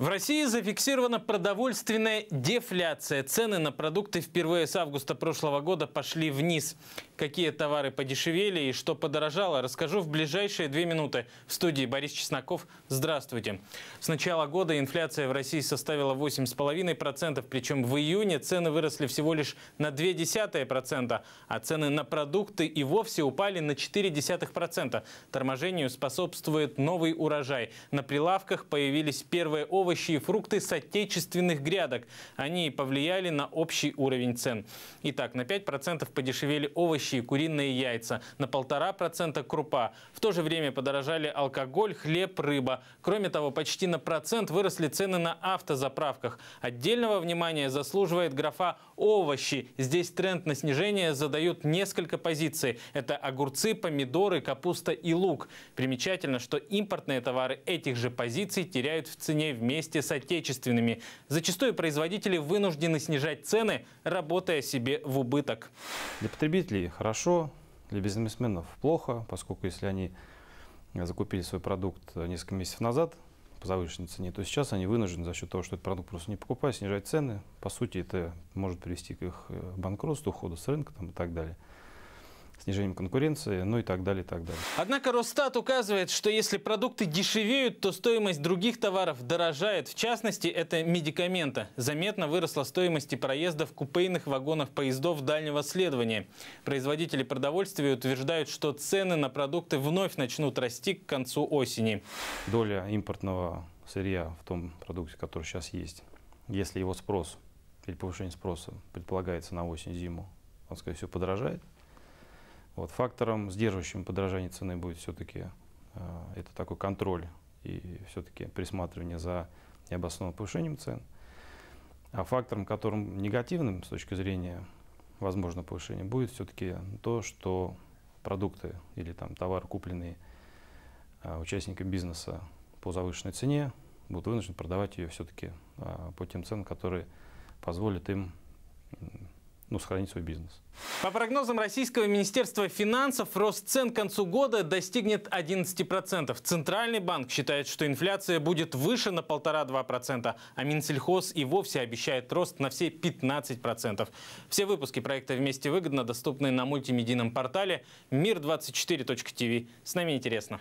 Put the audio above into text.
В России зафиксирована продовольственная дефляция. Цены на продукты впервые с августа прошлого года пошли вниз. Какие товары подешевели и что подорожало, расскажу в ближайшие две минуты. В студии Борис Чесноков. Здравствуйте. С начала года инфляция в России составила 8,5%, причем в июне цены выросли всего лишь на 0,2%, а цены на продукты и вовсе упали на 0,4%. Торможению способствует новый урожай. На прилавках появились первые овощи, овощи и фрукты с отечественных грядок. Они повлияли на общий уровень цен. Итак, на 5% подешевели овощи и куриные яйца, на 1,5% крупа. В то же время подорожали алкоголь, хлеб, рыба. Кроме того, почти на процент выросли цены на автозаправках. Отдельного внимания заслуживает графа «овощи». Здесь тренд на снижение задают несколько позиций. Это огурцы, помидоры, капуста и лук. Примечательно, что импортные товары этих же позиций теряют в цене вместе вместе с отечественными. Зачастую производители вынуждены снижать цены, работая себе в убыток. Для потребителей хорошо, для бизнесменов плохо, поскольку если они закупили свой продукт несколько месяцев назад по завышенной цене, то сейчас они вынуждены за счет того, что этот продукт просто не покупают, снижать цены. По сути, это может привести к их э, банкротству, уходу с рынка там, и так далее снижением конкуренции, ну и так далее, и так далее. Однако Росстат указывает, что если продукты дешевеют, то стоимость других товаров дорожает. В частности, это медикаменты. Заметно выросла стоимость проезда в купейных вагонах поездов дальнего следования. Производители продовольствия утверждают, что цены на продукты вновь начнут расти к концу осени. Доля импортного сырья в том продукте, который сейчас есть, если его спрос или повышение спроса предполагается на осень-зиму, он, скорее всего, подорожает. Вот фактором, сдерживающим подражание цены будет все-таки э, это такой контроль и все-таки присматривание за необоснованным повышением цен. А фактором, которым негативным с точки зрения возможного повышения, будет все-таки то, что продукты или там товары, купленные э, участниками бизнеса по завышенной цене, будут вынуждены продавать ее все-таки э, по тем ценам, которые позволят им ну, сохранить свой бизнес. По прогнозам Российского министерства финансов, рост цен к концу года достигнет 11%. Центральный банк считает, что инфляция будет выше на 1,5-2%, а Минсельхоз и вовсе обещает рост на все 15%. Все выпуски проекта «Вместе выгодно» доступны на мультимедийном портале мир24.тв. С нами интересно.